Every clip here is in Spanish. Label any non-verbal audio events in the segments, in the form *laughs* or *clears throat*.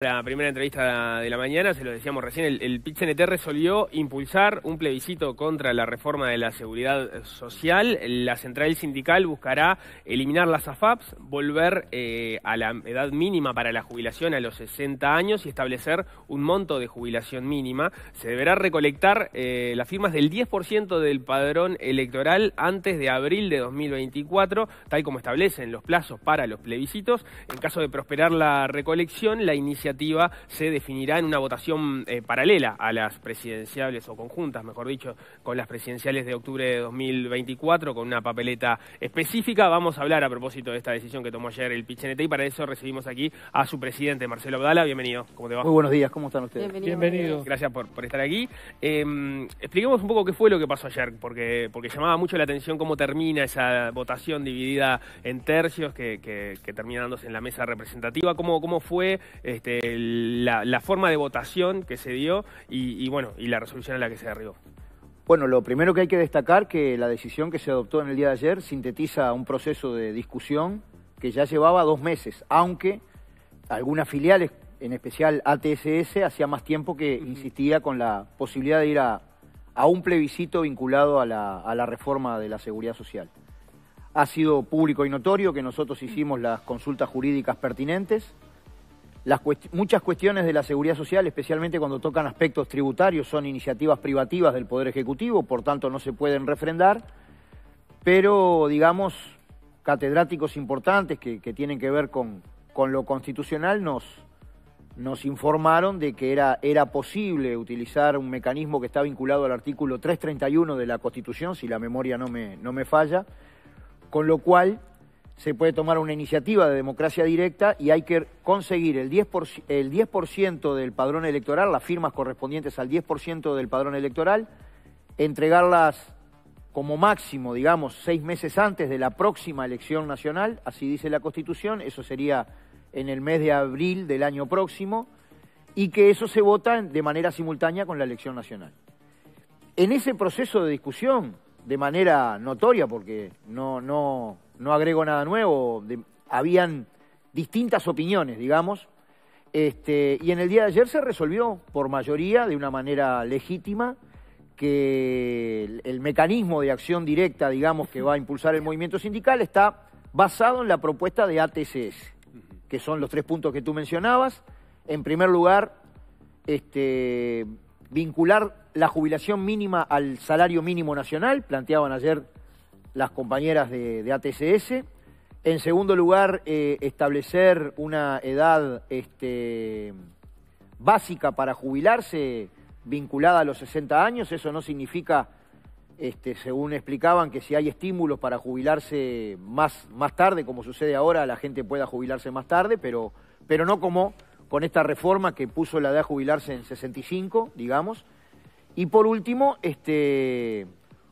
La primera entrevista de la mañana, se lo decíamos recién, el, el resolvió impulsar un plebiscito contra la reforma de la seguridad social. La central sindical buscará eliminar las AFAPs, volver eh, a la edad mínima para la jubilación a los 60 años y establecer un monto de jubilación mínima. Se deberá recolectar eh, las firmas del 10% del padrón electoral antes de abril de 2024, tal como establecen los plazos para los plebiscitos. En caso de prosperar la recolección, la iniciativa se definirá en una votación eh, paralela a las presidenciales o conjuntas, mejor dicho, con las presidenciales de octubre de 2024, con una papeleta específica. Vamos a hablar a propósito de esta decisión que tomó ayer el PICHNT y para eso recibimos aquí a su presidente, Marcelo Abdala. Bienvenido, ¿cómo te va? Muy buenos días, ¿cómo están ustedes? Bienvenido. Gracias por, estar aquí. Em, expliquemos un poco qué fue lo que pasó ayer, porque, porque llamaba mucho la atención cómo termina esa votación dividida en tercios que, que, termina dándose en la mesa representativa. ¿Cómo, cómo fue? Este, la, forma de votación que se dio y, bueno, y la resolución a la que se derribó. Bueno, lo primero que hay que destacar que la decisión que se adoptó en el día de ayer sintetiza un proceso de discusión que ya llevaba dos meses, aunque algunas filiales, en especial ATSS, hacía más tiempo que insistía con la posibilidad de ir a, a un plebiscito vinculado a la, a la reforma de la seguridad social. Ha sido público y notorio que nosotros hicimos las consultas jurídicas pertinentes, las muchas cuestiones de la seguridad social, especialmente cuando tocan aspectos tributarios, son iniciativas privativas del Poder Ejecutivo, por tanto no se pueden refrendar, pero digamos, catedráticos importantes que, tienen que ver con, con lo constitucional nos, informaron de que era, era posible utilizar un mecanismo que está vinculado al artículo 331 de la Constitución, si la memoria no me, no me falla, con lo cual se puede tomar una iniciativa de democracia directa y hay que conseguir el 10%, el 10 del padrón electoral, las firmas correspondientes al 10% del padrón electoral, entregarlas como máximo, digamos, seis meses antes de la próxima elección nacional, así dice la Constitución, eso sería en el mes de abril del año próximo, y que eso se vota de manera simultánea con la elección nacional. En ese proceso de discusión, de manera notoria, porque no, no, no agrego nada nuevo, habían distintas opiniones, digamos, este, y en el día de ayer se resolvió por mayoría, de una manera legítima, que el, mecanismo de acción directa, digamos, que va a impulsar el movimiento sindical está basado en la propuesta de ATCS, que son los tres puntos que tú mencionabas. En primer lugar, este, vincular la jubilación mínima al salario mínimo nacional, planteaban ayer las compañeras de, ATSS. En segundo lugar, eh, establecer una edad este, básica para jubilarse vinculada a los 60 años. Eso no significa, este, según explicaban, que si hay estímulos para jubilarse más, más tarde, como sucede ahora, la gente pueda jubilarse más tarde, pero, pero no como con esta reforma que puso la edad de jubilarse en 65, digamos. Y por último, este,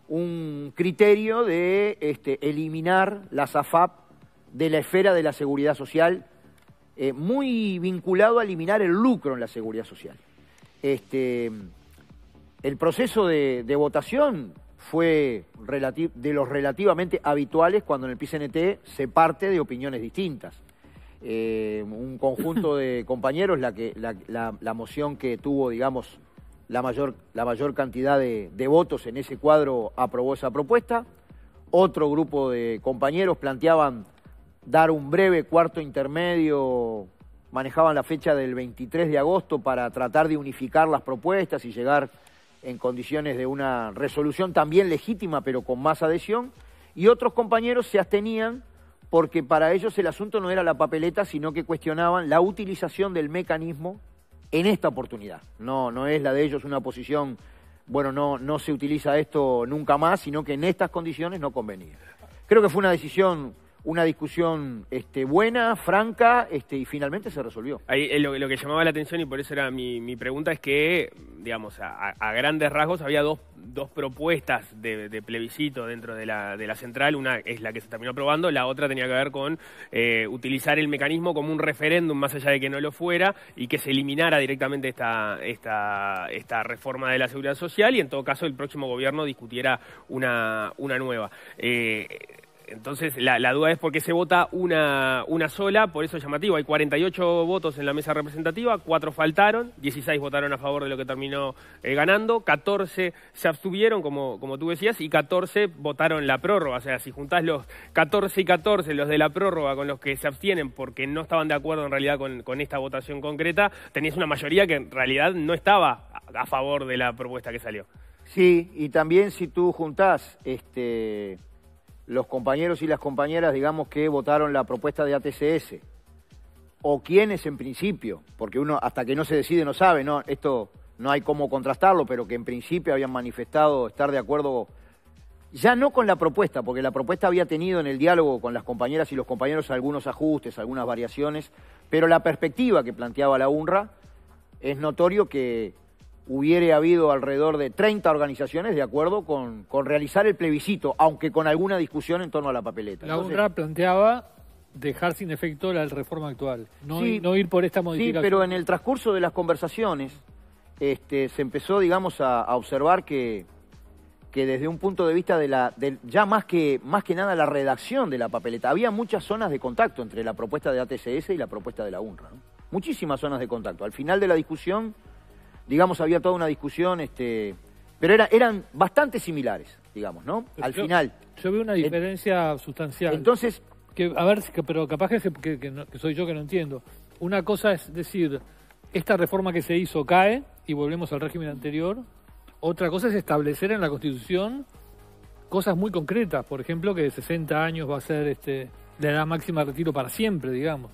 un criterio de este, eliminar la SAFAP de la esfera de la seguridad social, eh, muy vinculado a eliminar el lucro en la seguridad social. Este, el proceso de, de votación fue de los relativamente habituales cuando en el PCNT se parte de opiniones distintas. Eh, un conjunto de *laughs* compañeros la, que, la, moción que tuvo, digamos, la mayor, la mayor cantidad de, de votos en ese cuadro aprobó esa propuesta. Otro grupo de compañeros planteaban dar un breve cuarto intermedio, manejaban la fecha del 23 de agosto para tratar de unificar las propuestas y llegar en condiciones de una resolución también legítima, pero con más adhesión, y otros compañeros se abstenían porque para ellos el asunto no era la papeleta, sino que cuestionaban la utilización del mecanismo en esta oportunidad. No, no es la de ellos una posición, bueno, no, no se utiliza esto nunca más, sino que en estas condiciones no convenía. Creo que fue una decisión una discusión este, buena, franca, este, y finalmente se resolvió. Ahí, eh, lo, que llamaba la atención, y por eso era mi, pregunta, es que, digamos, a, grandes rasgos había dos, propuestas de, plebiscito dentro de la, de la, central. Una es la que se terminó aprobando, la otra tenía que ver con eh, utilizar el mecanismo como un referéndum, más allá de que no lo fuera, y que se eliminara directamente esta, esta, esta reforma de la seguridad social, y en todo caso el próximo gobierno discutiera una, una nueva. Eh, entonces, la, duda es por qué se vota una, una sola, por eso es llamativo. Hay 48 votos en la mesa representativa, 4 faltaron, 16 votaron a favor de lo que terminó eh, ganando, 14 se abstuvieron, como, como tú decías, y 14 votaron la prórroga. O sea, si juntás los 14 y 14, los de la prórroga, con los que se abstienen porque no estaban de acuerdo en realidad con, esta votación concreta, tenías una mayoría que en realidad no estaba a, favor de la propuesta que salió. Sí, y también si tú juntás... este los compañeros y las compañeras, digamos, que votaron la propuesta de ATCS? ¿O quienes en principio? Porque uno hasta que no se decide no sabe, ¿no? Esto no hay cómo contrastarlo, pero que en principio habían manifestado estar de acuerdo ya no con la propuesta, porque la propuesta había tenido en el diálogo con las compañeras y los compañeros algunos ajustes, algunas variaciones, pero la perspectiva que planteaba la UNRWA es notorio que hubiere habido alrededor de 30 organizaciones de acuerdo con, con realizar el plebiscito, aunque con alguna discusión en torno a la papeleta. La Unra planteaba dejar sin efecto la reforma actual, no, ir, por esta modificación. Sí, pero en el transcurso de las conversaciones este, se empezó, digamos, a, observar que, que desde un punto de vista de la de, ya más que más que nada la redacción de la papeleta había muchas zonas de contacto entre la propuesta de ATCS y la propuesta de la Unra, muchísimas zonas de contacto. Al final de la discusión digamos, había toda una discusión, este, pero era, eran bastante similares, digamos, ¿no? Al final. Yo veo una diferencia sustancial. Entonces. Que, a ver, pero capaz que, soy yo que no entiendo. Una cosa es decir, esta reforma que se hizo cae y volvemos al régimen anterior. Otra cosa es establecer en la Constitución cosas muy concretas, por ejemplo, que de 60 años va a ser este, la edad máxima de retiro para siempre, digamos.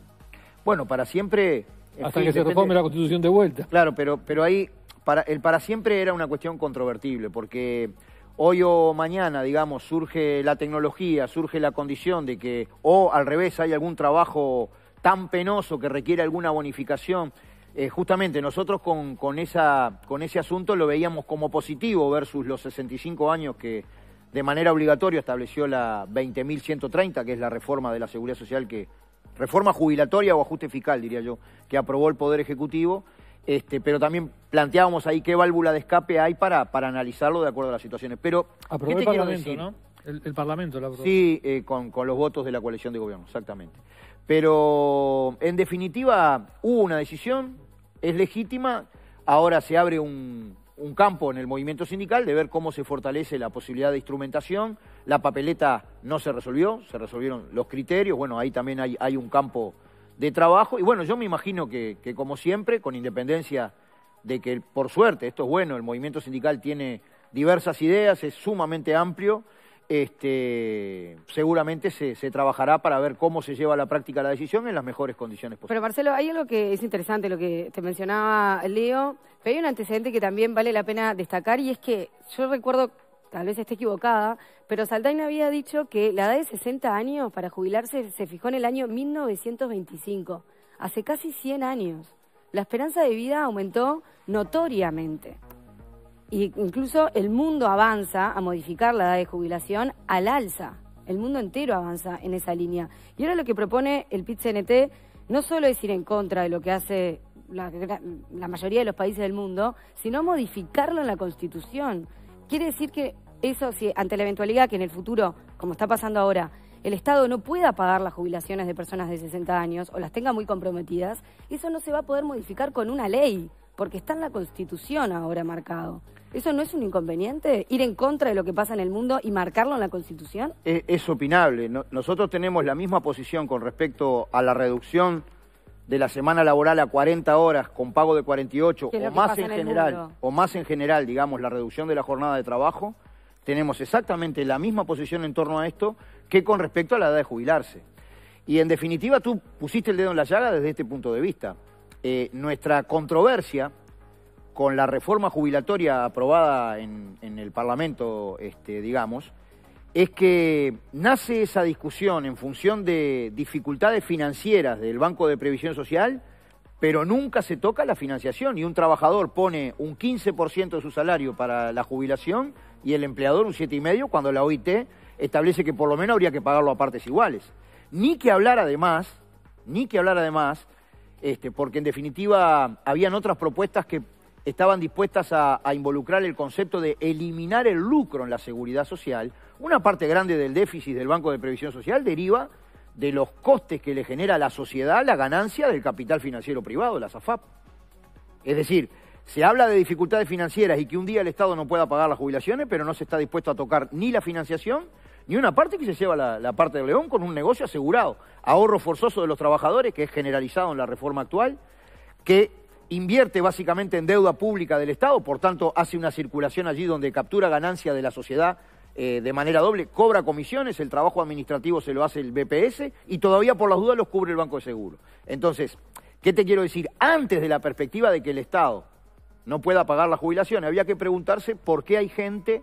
Bueno, para siempre hasta que se reforme la Constitución de vuelta. Claro, pero, pero ahí para, el para siempre era una cuestión controvertible, porque hoy o mañana, digamos, surge la tecnología, surge la condición de que, o al revés, hay algún trabajo tan penoso que requiere alguna bonificación. Eh, justamente nosotros con, esa, con ese asunto lo veíamos como positivo versus los 65 años que de manera obligatoria estableció la 20.130, que es la reforma de la seguridad social que reforma jubilatoria o ajuste fiscal, diría yo, que aprobó el Poder Ejecutivo, este, pero también planteábamos ahí qué válvula de escape hay para, para analizarlo de acuerdo a las situaciones. Pero, aprobó el Parlamento, ¿no? El, Parlamento lo aprobó. Sí, eh, con, con los votos de la coalición de gobierno, exactamente. Pero, en definitiva, hubo una decisión, es legítima, ahora se abre un, un campo en el movimiento sindical de ver cómo se fortalece la posibilidad de instrumentación. La papeleta no se resolvió, se resolvieron los criterios, bueno, ahí también hay, un campo de trabajo. Y bueno, yo me imagino que, que, como siempre, con independencia de que, por suerte, esto es bueno, el movimiento sindical tiene diversas ideas, es sumamente amplio, este, seguramente se, trabajará para ver cómo se lleva a la práctica la decisión en las mejores condiciones posibles. Pero Marcelo, hay algo que es interesante, lo que te mencionaba Leo, pero hay un antecedente que también vale la pena destacar y es que yo recuerdo, tal vez esté equivocada, pero Saldain había dicho que la edad de 60 años para jubilarse se fijó en el año 1925, hace casi 100 años. La esperanza de vida aumentó notoriamente incluso el mundo avanza a modificar la edad de jubilación al alza. El mundo entero avanza en esa línea. Y ahora lo que propone el pit no solo es ir en contra de lo que hace la, mayoría de los países del mundo, sino modificarlo en la Constitución. Quiere decir que eso, ante la eventualidad que en el futuro, como está pasando ahora, el Estado no pueda pagar las jubilaciones de personas de 60 años o las tenga muy comprometidas, eso no se va a poder modificar con una ley, porque está en la Constitución ahora marcado. ¿Eso no es un inconveniente? ¿Ir en contra de lo que pasa en el mundo y marcarlo en la Constitución? Es, opinable. nosotros tenemos la misma posición con respecto a la reducción de la semana laboral a 40 horas con pago de 48 o más en, general, o más en general, digamos, la reducción de la jornada de trabajo, tenemos exactamente la misma posición en torno a esto que con respecto a la edad de jubilarse. Y en definitiva tú pusiste el dedo en la llaga desde este punto de vista. Eh, nuestra controversia con la reforma jubilatoria aprobada en, el Parlamento, este, digamos, es que nace esa discusión en función de dificultades financieras del Banco de Previsión Social, pero nunca se toca la financiación y un trabajador pone un 15% de su salario para la jubilación y el empleador un 7,5% cuando la OIT establece que por lo menos habría que pagarlo a partes iguales. Ni que hablar además, ni que hablar además, este, porque en definitiva habían otras propuestas que estaban dispuestas a, involucrar el concepto de eliminar el lucro en la seguridad social, una parte grande del déficit del Banco de Previsión Social deriva de los costes que le genera a la sociedad la ganancia del capital financiero privado, la SAFAP. Es decir, se habla de dificultades financieras y que un día el Estado no pueda pagar las jubilaciones, pero no se está dispuesto a tocar ni la financiación, ni una parte que se lleva la, la parte de león con un negocio asegurado, ahorro forzoso de los trabajadores, que es generalizado en la reforma actual, que invierte básicamente en deuda pública del Estado, por tanto hace una circulación allí donde captura ganancia de la sociedad eh, de manera doble, cobra comisiones, el trabajo administrativo se lo hace el BPS y todavía por las dudas los cubre el Banco de Seguro. Entonces, ¿qué te quiero decir? Antes de la perspectiva de que el Estado no pueda pagar la jubilación, había que preguntarse por qué hay gente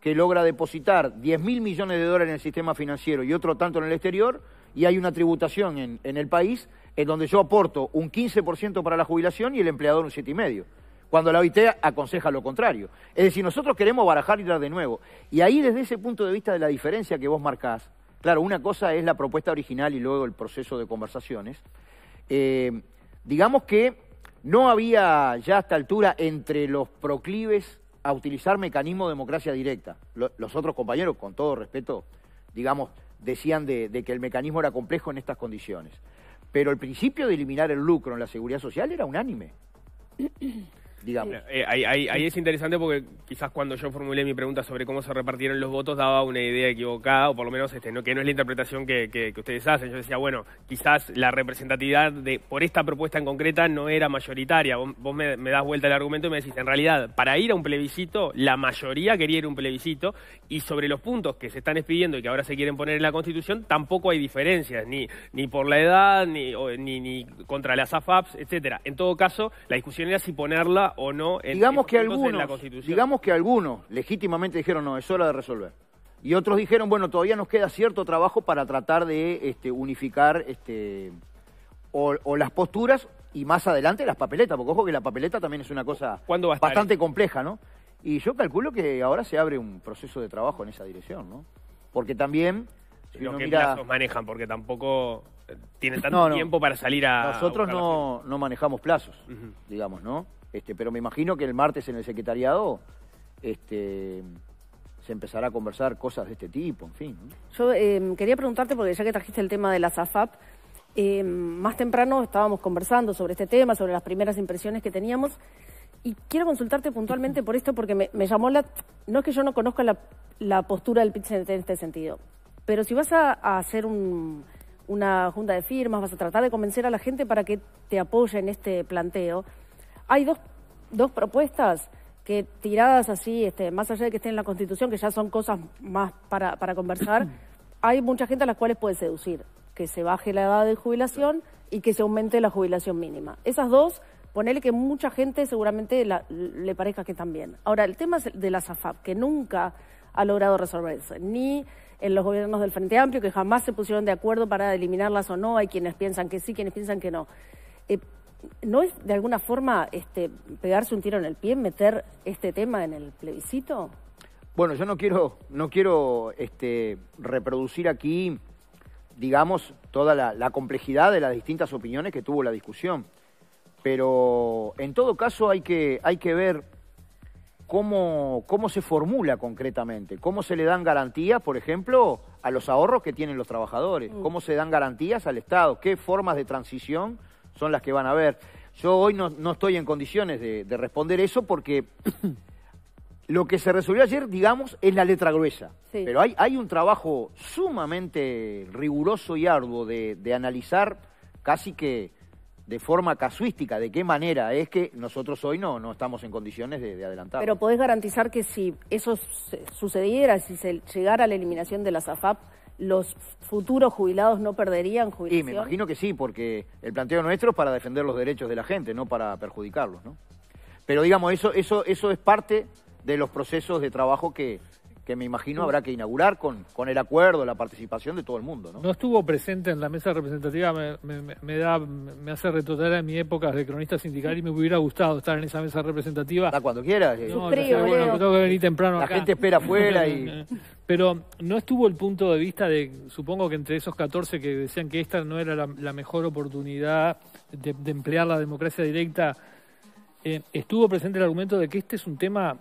que logra depositar 10 mil millones de dólares en el sistema financiero y otro tanto en el exterior y hay una tributación en, el país en donde yo aporto un 15% para la jubilación y el empleador un 7,5%, cuando la OIT aconseja lo contrario. Es decir, nosotros queremos barajar y dar de nuevo. Y ahí, desde ese punto de vista de la diferencia que vos marcás, claro, una cosa es la propuesta original y luego el proceso de conversaciones, eh, digamos que no había ya a esta altura entre los proclives a utilizar mecanismo de democracia directa. Los otros compañeros, con todo respeto, digamos, decían de, que el mecanismo era complejo en estas condiciones. Pero el principio de eliminar el lucro en la seguridad social era unánime. Eh, ahí, es interesante porque quizás cuando yo formulé mi pregunta sobre cómo se repartieron los votos daba una idea equivocada, o por lo menos este, no, que no es la interpretación que, ustedes hacen. Yo decía, bueno, quizás la representatividad de, por esta propuesta en concreta no era mayoritaria. Vos, me, das vuelta el argumento y me decís, en realidad, para ir a un plebiscito, la mayoría quería ir a un plebiscito, y sobre los puntos que se están expidiendo y que ahora se quieren poner en la Constitución, tampoco hay diferencias, ni, ni por la edad, ni, ni, contra las AFAPs, etcétera. En todo caso, la discusión era si ponerla o no en, digamos que algunos, la Constitución. Digamos que algunos legítimamente dijeron, no, es hora de resolver. Y otros dijeron, bueno, todavía nos queda cierto trabajo para tratar de este, unificar este, o, las posturas y más adelante las papeletas, porque ojo que la papeleta también es una cosa bastante compleja, ¿no? Y yo calculo que ahora se abre un proceso de trabajo en esa dirección, ¿no? Porque también... Los manejan, porque tampoco eh, tienen *laughs* tanto tiempo para salir a... Nosotros no, no manejamos plazos, digamos, ¿no? Este, pero me imagino que el martes en el secretariado este, se empezará a conversar cosas de este tipo, en fin. Yo em, quería preguntarte, porque ya que trajiste el tema de la SAFAP em, más temprano estábamos conversando sobre este tema, sobre las primeras impresiones que teníamos, y quiero consultarte puntualmente por esto, porque me, llamó la... No es que yo no conozca la, postura del PIT este, en este sentido, pero si vas a, hacer una junta de firmas, vas a tratar de convencer a la gente para que te apoye en este planteo, hay dos, propuestas que tiradas así, este, más allá de que estén en la Constitución, que ya son cosas más para, conversar, *clears throat* hay mucha gente a las cuales puede seducir que se baje la edad de jubilación y que se aumente la jubilación mínima. Esas dos, ponele que mucha gente seguramente le parezca que están bien. Ahora, el tema de la SAFAP, que nunca ha logrado resolverse, ni en los gobiernos del Frente Amplio, que jamás se pusieron de acuerdo para eliminarlas o no, hay quienes piensan que sí, quienes piensan que no. Eh, ¿No es de alguna forma este, pegarse un tiro en el pie, meter este tema en el plebiscito? Bueno, yo no quiero, no quiero este, reproducir aquí, digamos, toda la, complejidad de las distintas opiniones que tuvo la discusión. Pero en todo caso hay que, hay que ver cómo se formula concretamente, cómo se le dan garantías, por ejemplo, a los ahorros que tienen los trabajadores, mm. cómo se dan garantías al Estado, qué formas de transición son las que van a ver. Yo hoy no, estoy en condiciones de, responder eso porque *clears throat* lo que se resolvió ayer, digamos, es la letra gruesa. Pero hay, hay, un trabajo sumamente riguroso y arduo de, analizar casi que de forma casuística, de qué manera es que nosotros hoy no, no estamos en condiciones de, adelantar. Pero podés garantizar que si eso sucediera, si se llegara a la eliminación de la SAFAP, los futuros jubilados no perderían jubilación. Y me imagino que sí, porque el planteo nuestro es para defender los derechos de la gente, no para perjudicarlos, ¿no? Pero digamos, eso, eso, eso es parte de los procesos de trabajo que, que me imagino habrá que inaugurar con, con el acuerdo, la participación de todo el mundo. No, no estuvo presente en la mesa representativa, me, da, me hace retotar en mi época de cronista sindical y me hubiera gustado estar en esa mesa representativa. Está cuando quieras. No, eh. bueno, tengo que venir temprano. La gente espera afuera y... *laughs* Pero no estuvo el punto de vista de, supongo que entre esos 14 que decían que esta no era la, mejor oportunidad de, emplear la democracia directa, eh, estuvo presente el argumento de que este es un tema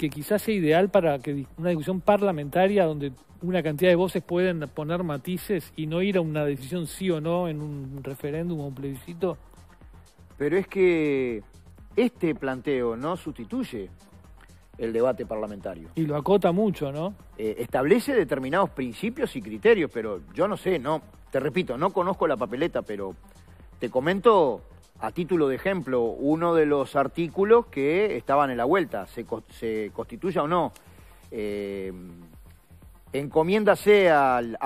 que quizás sea ideal para que una discusión parlamentaria donde una cantidad de voces pueden poner matices y no ir a una decisión sí o no en un referéndum o un plebiscito. Pero es que este planteo no sustituye el debate parlamentario. Y lo acota mucho, ¿no? Eh, establece determinados principios y criterios, pero yo no sé, no, te repito, no conozco la papeleta, pero te comento a título de ejemplo, uno de los artículos que estaban en la vuelta, se, constituya o no. Eh, encomiéndase al,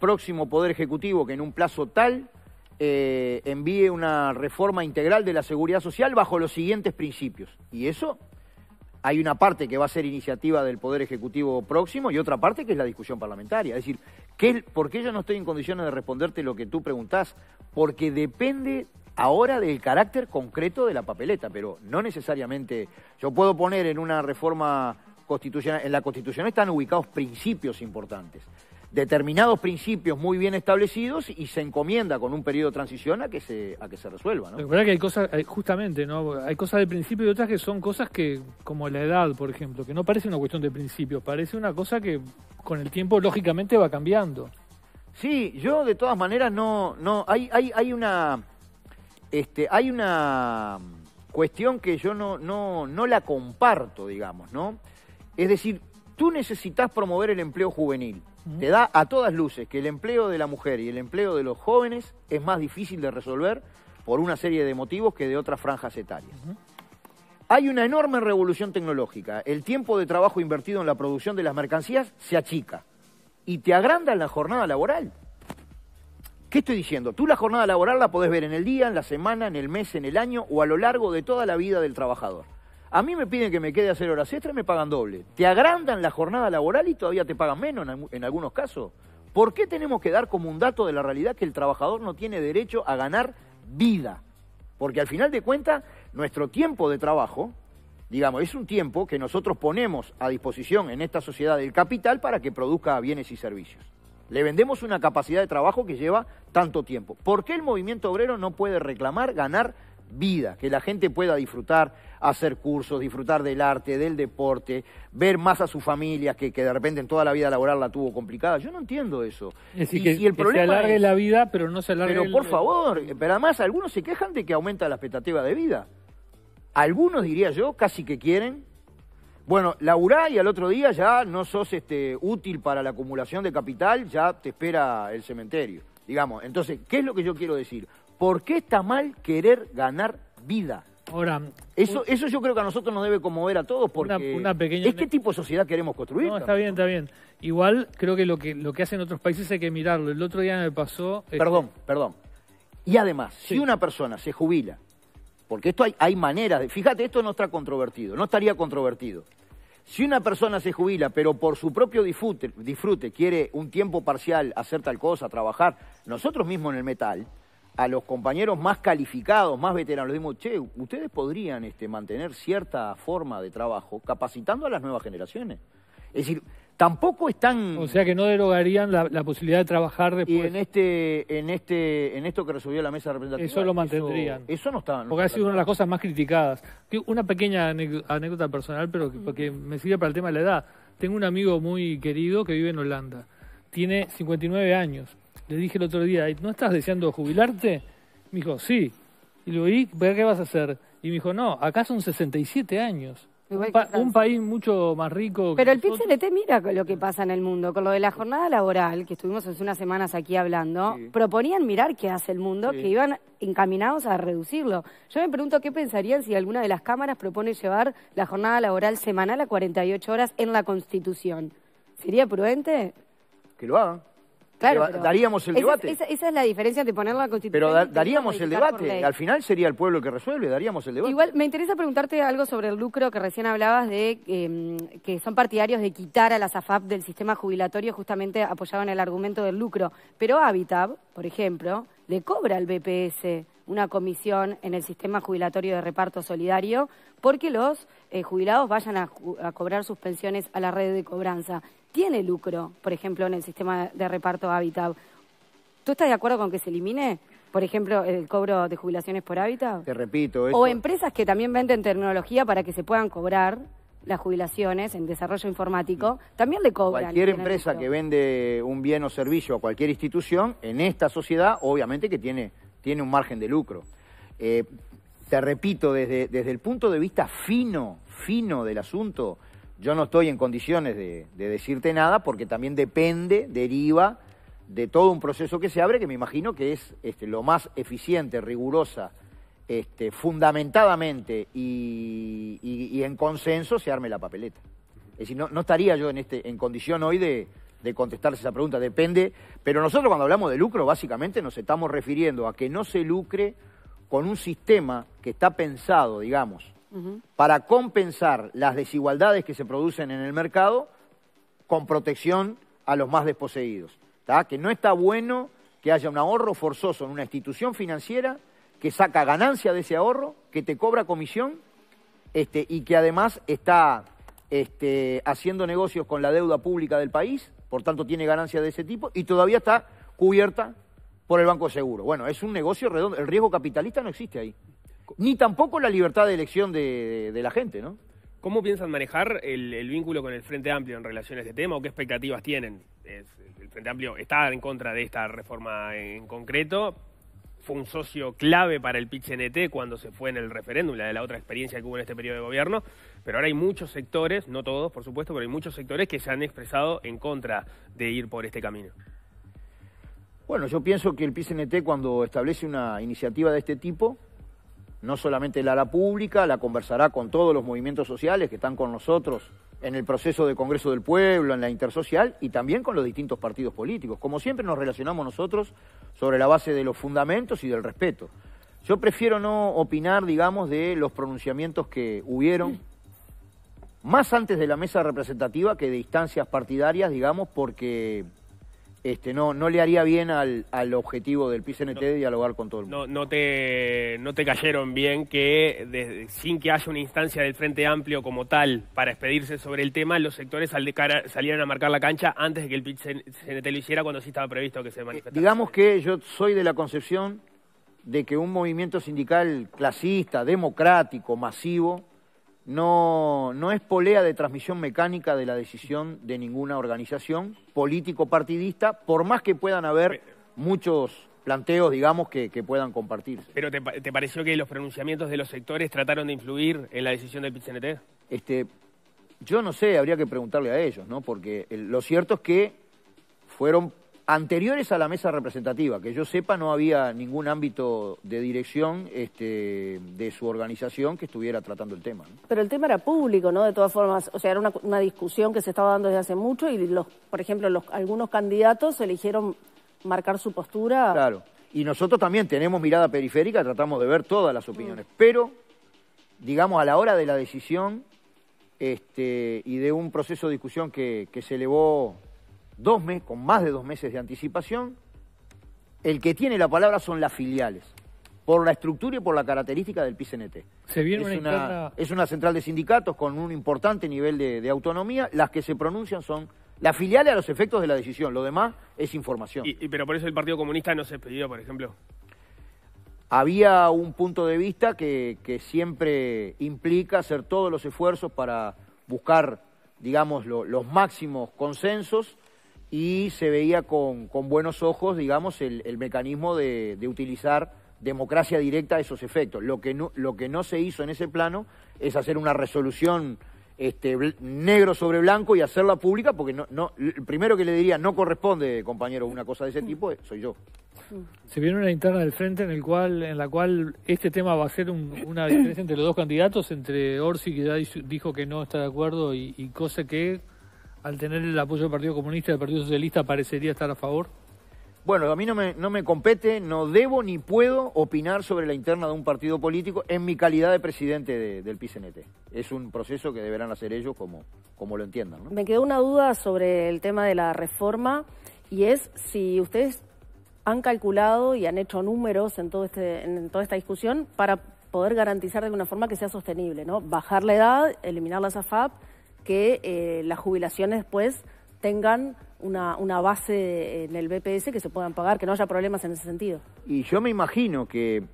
próximo Poder Ejecutivo que en un plazo tal eh, envíe una reforma integral de la seguridad social bajo los siguientes principios. Y eso hay una parte que va a ser iniciativa del Poder Ejecutivo próximo y otra parte que es la discusión parlamentaria. Es decir, ¿por qué yo no estoy en condiciones de responderte lo que tú preguntás? Porque depende ahora del carácter concreto de la papeleta, pero no necesariamente. Yo puedo poner en una reforma constitucional, en la Constitución están ubicados principios importantes, determinados principios muy bien establecidos y se encomienda con un periodo de transición a que se a que se resuelva, ¿no? verdad que hay cosas, eh, justamente, ¿no? Hay cosas de principio y otras que son cosas que, como la edad, por ejemplo, que no parece una cuestión de principios, parece una cosa que con el tiempo lógicamente va cambiando. Sí, yo de todas maneras no, no, hay, hay, hay una este, hay una cuestión que yo no, la comparto, digamos, ¿no? Es decir, tú necesitas promover el empleo juvenil. Te da a todas luces que el empleo de la mujer y el empleo de los jóvenes es más difícil de resolver por una serie de motivos que de otras franjas etarias. Hay una enorme revolución tecnológica. El tiempo de trabajo invertido en la producción de las mercancías se achica y te agranda la jornada laboral. ¿Qué estoy diciendo? Tú la jornada laboral la podés ver en el día, en la semana, en el mes, en el año o a lo largo de toda la vida del trabajador. A mí me piden que me quede a hacer horas extras y me pagan doble. Te agrandan la jornada laboral y todavía te pagan menos en, en algunos casos. ¿Por qué tenemos que dar como un dato de la realidad que el trabajador no tiene derecho a ganar vida? Porque al final de cuentas, nuestro tiempo de trabajo, digamos, es un tiempo que nosotros ponemos a disposición en esta sociedad del capital para que produzca bienes y servicios. Le vendemos una capacidad de trabajo que lleva tanto tiempo. ¿Por qué el movimiento obrero no puede reclamar ganar vida? Que la gente pueda disfrutar, hacer cursos, disfrutar del arte, del deporte, ver más a su familia que, de repente en toda la vida laboral la tuvo complicada. Yo no entiendo eso. y, que, el alargue la vida, pero no se alargue Pero por favor, pero además algunos se quejan de que aumenta la expectativa de vida. Algunos, diría yo, casi que quieren bueno, laburá y al otro día ya no sos este, útil para la acumulación de capital, ya te espera el cementerio. Digamos, entonces, ¿qué es lo que yo quiero decir? ¿Por qué está mal querer ganar vida? Ahora, eso, eso yo creo que a nosotros nos debe conmover a todos porque es qué tipo de sociedad queremos construir. No, está bien, está bien. Igual creo que lo que lo que hacen otros países hay que mirarlo. El otro día me pasó. Este, perdón, perdón. Y además, si una persona se jubila porque esto hay, hay maneras. De, fíjate, esto no está controvertido, no estaría controvertido. Si una persona se jubila, pero por su propio disfrute, quiere un tiempo parcial hacer tal cosa, trabajar, nosotros mismos en el metal, a los compañeros más calificados, más veteranos, les che, ustedes podrían este, mantener cierta forma de trabajo capacitando a las nuevas generaciones. Es decir, tampoco están... O sea que no derogarían la, posibilidad de trabajar después. Y en, este, en, este, en esto que resolvió la mesa representativa... Eso lo mantendrían. Eso, no está... porque ha sido una de las cosas más criticadas. Una pequeña anécdota personal, pero que, me sirve para el tema de la edad. Tengo un amigo muy querido que vive en Holanda. Tiene 59 años. Le dije el otro día, ¿no estás deseando jubilarte? Me dijo, sí. Y le oí, qué vas a hacer? Y me dijo, no, acá son 67 años. Un, país mucho más rico. Pero el PIT mira lo que pasa en el mundo. Con lo de la jornada laboral, que estuvimos hace unas semanas aquí hablando, proponían mirar qué hace el mundo, que iban encaminados a reducirlo. Yo me pregunto qué pensarían si alguna de las cámaras propone llevar la jornada laboral semanal a 48 horas en la Constitución. ¿Sería prudente? Que lo hagan daríamos el debate. Esa, es la diferencia de poner la constitución. Pero daríamos el debate. Al final sería el pueblo que resuelve, daríamos el debate. Igual, me interesa preguntarte algo sobre el lucro que recién hablabas de em, que son partidarios de quitar a la AFAP del sistema jubilatorio, justamente apoyado en el argumento del lucro. Pero Habitab, por ejemplo, le cobra al BPS una comisión en el sistema jubilatorio de reparto solidario porque los eh, jubilados vayan a cobrar sus pensiones a la red de cobranza tiene lucro, por ejemplo, en el sistema de reparto hábitat. ¿Tú estás de acuerdo con que se elimine? por ejemplo, el cobro de jubilaciones por hábitat? Te repito. O empresas que también venden tecnología para que se puedan cobrar las jubilaciones en desarrollo informático, también le cobran. Cualquier empresa que vende un bien o servicio a cualquier institución, en esta sociedad, obviamente que tiene, tiene un margen de lucro. Eh, te repito, desde, desde el punto de vista fino, fino del asunto, yo no estoy en condiciones de, decirte nada porque también depende, deriva de todo un proceso que se abre, que me imagino que es este, lo más eficiente, rigurosa, este, fundamentadamente y, en consenso se arme la papeleta. Es decir, no, no estaría yo en, este, en condición hoy de, de esa pregunta, depende, pero nosotros cuando hablamos de lucro básicamente nos estamos refiriendo a que no se lucre con un sistema que está pensado, digamos, para compensar las desigualdades que se producen en el mercado con protección a los más desposeídos. Que no está bueno que haya un ahorro forzoso en una institución financiera que saca ganancia de ese ahorro, que te cobra comisión este, y que además está este, haciendo negocios con la deuda pública del país, por tanto tiene ganancia de ese tipo y todavía está cubierta por el Banco Seguro. Bueno, es un negocio redondo, el riesgo capitalista no existe ahí ni tampoco la libertad de elección de, la gente, ¿no? ¿Cómo piensan manejar el, vínculo con el Frente Amplio en relación a este tema o qué expectativas tienen? el Frente Amplio está en contra de esta reforma en concreto. Fue un socio clave para el nt cuando se fue en el referéndum, la de la otra experiencia que hubo en este periodo de gobierno. Pero ahora hay muchos sectores, no todos por supuesto, pero hay muchos sectores que se han expresado en contra de ir por este camino. Bueno, yo pienso que el PCNT cuando establece una iniciativa de este tipo no solamente la la pública, la conversará con todos los movimientos sociales que están con nosotros en el proceso de Congreso del Pueblo, en la intersocial y también con los distintos partidos políticos. Como siempre nos relacionamos nosotros sobre la base de los fundamentos y del respeto. Yo prefiero no opinar, digamos, de los pronunciamientos que hubieron más antes de la mesa representativa que de instancias partidarias, digamos, porque este, no, no le haría bien al, al objetivo del PCNT de dialogar con todo el mundo. No, no, te, no te cayeron bien que sin que haya una instancia del Frente Amplio como tal para expedirse sobre el tema, los sectores salieran a marcar la cancha antes de que el PCNT lo hiciera cuando sí estaba previsto que se eh, manifestara. digamos que yo soy de la concepción de que un movimiento sindical clasista, democrático, masivo, no, no es polea de transmisión mecánica de la decisión de ninguna organización político-partidista, por más que puedan haber muchos planteos, digamos, que, puedan compartirse. ¿Pero te, pareció que los pronunciamientos de los sectores trataron de influir en la decisión del PCNT? Este, yo no sé, habría que preguntarle a ellos, ¿no? Porque lo cierto es que fueron Anteriores a la mesa representativa, que yo sepa, no había ningún ámbito de dirección este, de su organización que estuviera tratando el tema. Pero el tema era público, ¿no? De todas formas, o sea, era una, discusión que se estaba dando desde hace mucho y, los, por ejemplo, algunos candidatos eligieron marcar su postura. Claro, y nosotros también tenemos mirada periférica, tratamos de ver todas las opiniones, mm. pero, digamos, a la hora de la decisión este, y de un proceso de discusión que se elevó dos meses con más de dos meses de anticipación. El que tiene la palabra son las filiales, por la estructura y por la característica del PCNT. es, una, es una central de sindicatos con un importante nivel de, autonomía. Las que se pronuncian son las filiales a los efectos de la decisión, lo demás es información. ¿Pero por eso el Partido Comunista no se expidió, por ejemplo? Había un punto de vista que, siempre implica hacer todos los esfuerzos para buscar, digamos, los máximos consensos y se veía con, buenos ojos, digamos, el, mecanismo de, utilizar democracia directa a esos efectos. Lo que, no, lo que no se hizo en ese plano es hacer una resolución este, negro sobre blanco y hacerla pública, porque no, no, el primero que le diría no corresponde, compañero, una cosa de ese tipo, eh, soy yo. Se viene una interna del frente en el cual, en la cual este tema va a ser una diferencia entre los dos candidatos, entre Orsi que ya dijo que no está de acuerdo y, y Cosa que al tener el apoyo del Partido Comunista y del Partido Socialista, parecería estar a favor? Bueno, a mí no me, compete, no debo ni puedo opinar sobre la interna de un partido político en mi calidad de presidente del PCNT. Es un proceso que deberán hacer ellos como, como lo entiendan. Me quedó una duda sobre el tema de la reforma y es si ustedes han calculado y han hecho números en, todo este, en toda esta discusión para poder garantizar de alguna forma que sea sostenible, ¿no? Bajar la edad, eliminar la SAFAP que eh, las jubilaciones después tengan una, base en el BPS que se puedan pagar, que no haya problemas en ese sentido. Y yo me imagino que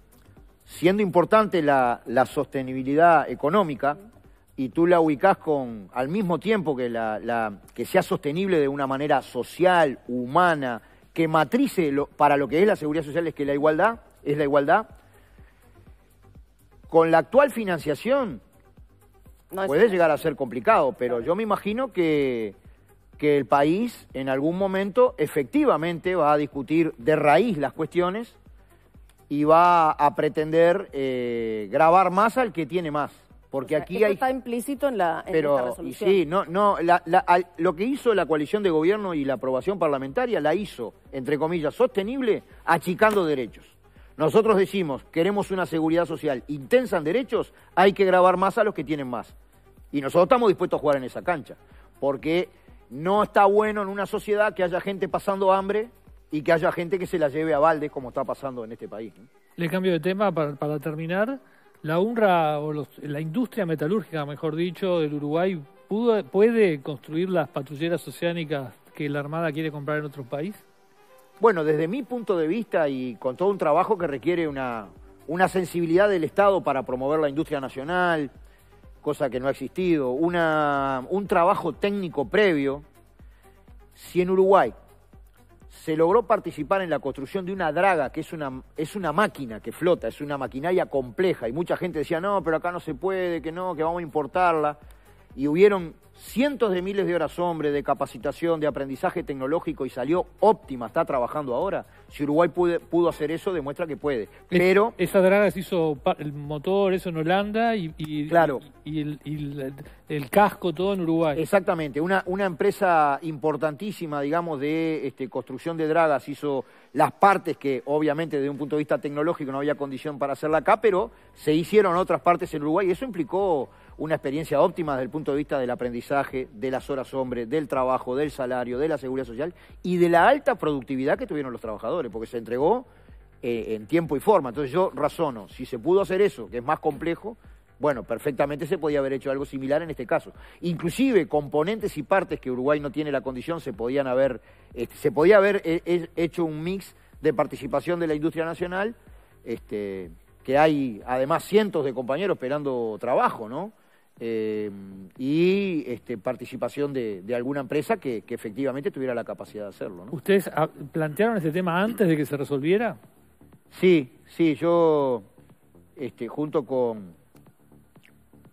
siendo importante la, sostenibilidad económica y tú la ubicás con, al mismo tiempo que, la, que sea sostenible de una manera social, humana, que matrice para lo que es la seguridad social es que la igualdad es la igualdad. Con la actual financiación Puede llegar a ser complicado, pero yo me imagino que, que el país en algún momento efectivamente va a discutir de raíz las cuestiones y va a pretender eh, grabar más al que tiene más. Porque aquí está implícito en la Pero, resolución. sí, no, no, lo que hizo la coalición de gobierno y la aprobación parlamentaria la hizo, entre comillas, sostenible, achicando derechos. Nosotros decimos, queremos una seguridad social intensa en derechos, hay que grabar más a los que tienen más. Y nosotros estamos dispuestos a jugar en esa cancha, porque no está bueno en una sociedad que haya gente pasando hambre y que haya gente que se la lleve a balde como está pasando en este país. Le cambio de tema para, terminar. La UNRWA o la industria metalúrgica, mejor dicho, del Uruguay pudo, puede construir las patrulleras oceánicas que la Armada quiere comprar en otros países. Bueno, desde mi punto de vista y con todo un trabajo que requiere una, sensibilidad del Estado para promover la industria nacional, cosa que no ha existido, un trabajo técnico previo. Si en Uruguay se logró participar en la construcción de una draga, que es una, es una máquina que flota, es una maquinaria compleja, y mucha gente decía, no, pero acá no se puede, que no, que vamos a importarla, y hubieron cientos de miles de horas hombre, de capacitación, de aprendizaje tecnológico y salió óptima, está trabajando ahora. Si Uruguay pudo hacer eso, demuestra que puede. Pero... esa draga se hizo el motor, eso en Holanda y, claro. y, el, casco todo en Uruguay. Exactamente, una, empresa importantísima, digamos, de este, construcción de dragas hizo las partes que obviamente desde un punto de vista tecnológico no había condición para hacerla acá, pero se hicieron otras partes en Uruguay y eso implicó una experiencia óptima desde el punto de vista del aprendizaje, de las horas hombre, del trabajo, del salario, de la seguridad social y de la alta productividad que tuvieron los trabajadores, porque se entregó eh, en tiempo y forma. Entonces yo razono, si se pudo hacer eso, que es más complejo, bueno, perfectamente se podía haber hecho algo similar en este caso. Inclusive componentes y partes que Uruguay no tiene la condición se podían haber, este, se podía haber eh, eh, hecho un mix de participación de la industria nacional, este, que hay además cientos de compañeros esperando trabajo, ¿no? Em, y este, participación de, alguna empresa que, efectivamente tuviera la capacidad de hacerlo. ¿Ustedes ah, plantearon este tema antes de que se resolviera? Sí, sí, yo este, junto con,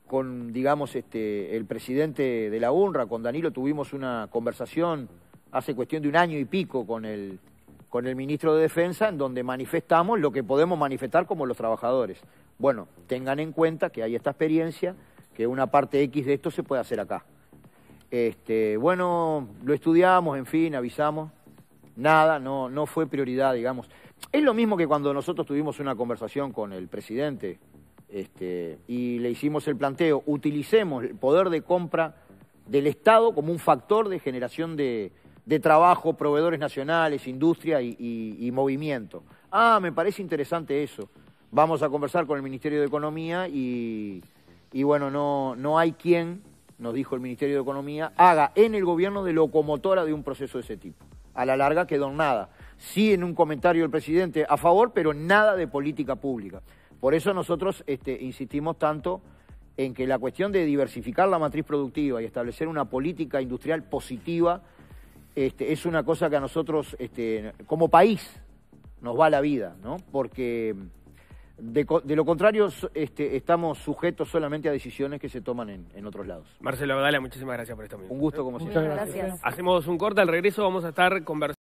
con digamos, este, el presidente de la UNRWA, con Danilo, tuvimos una conversación hace cuestión de un año y pico con el, con el ministro de Defensa, en donde manifestamos lo que podemos manifestar como los trabajadores. Bueno, tengan en cuenta que hay esta experiencia que una parte X de esto se puede hacer acá. Este, bueno, lo estudiamos, en fin, avisamos. Nada, no, no fue prioridad, digamos. Es lo mismo que cuando nosotros tuvimos una conversación con el presidente este, y le hicimos el planteo, utilicemos el poder de compra del Estado como un factor de generación de, trabajo, proveedores nacionales, industria y, movimiento. Ah, me parece interesante eso. Vamos a conversar con el Ministerio de Economía y, y bueno, no, no hay quien, nos dijo el Ministerio de Economía, haga en el gobierno de locomotora de un proceso de ese tipo. A la larga quedó nada. Sí en un comentario del presidente a favor, pero nada de política pública. Por eso nosotros este, insistimos tanto en que la cuestión de diversificar la matriz productiva y establecer una política industrial positiva este, es una cosa que a nosotros, este, como país, nos va la vida, ¿no? Porque de, de, lo contrario, este, estamos sujetos solamente a decisiones que se toman en, otros lados. Marcelo Abadala, muchísimas gracias por esto. Un gusto, como siempre. Hacemos un corte, al regreso vamos a estar conversando.